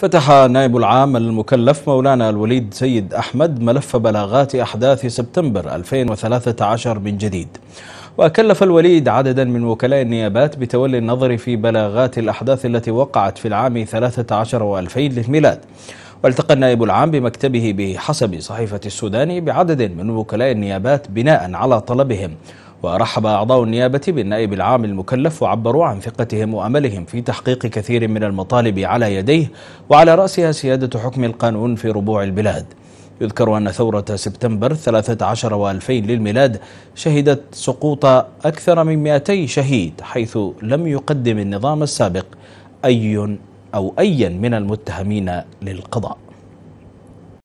فتح نائب العام المكلف مولانا الوليد سيد أحمد ملف بلاغات أحداث سبتمبر 2013 من جديد وكلف الوليد عددا من وكلاء النيابات بتولي النظر في بلاغات الأحداث التي وقعت في العام 13 و2000 للميلاد والتقى النائب العام بمكتبه بحسب صحيفة السوداني بعدد من وكلاء النيابات بناء على طلبهم ورحب أعضاء النيابة بالنائب العام المكلف وعبروا عن ثقتهم وأملهم في تحقيق كثير من المطالب على يديه وعلى رأسها سيادة حكم القانون في ربوع البلاد يذكر أن ثورة سبتمبر 13 و2000 للميلاد شهدت سقوط أكثر من 200 شهيد حيث لم يقدم النظام السابق أي أو أيا من المتهمين للقضاء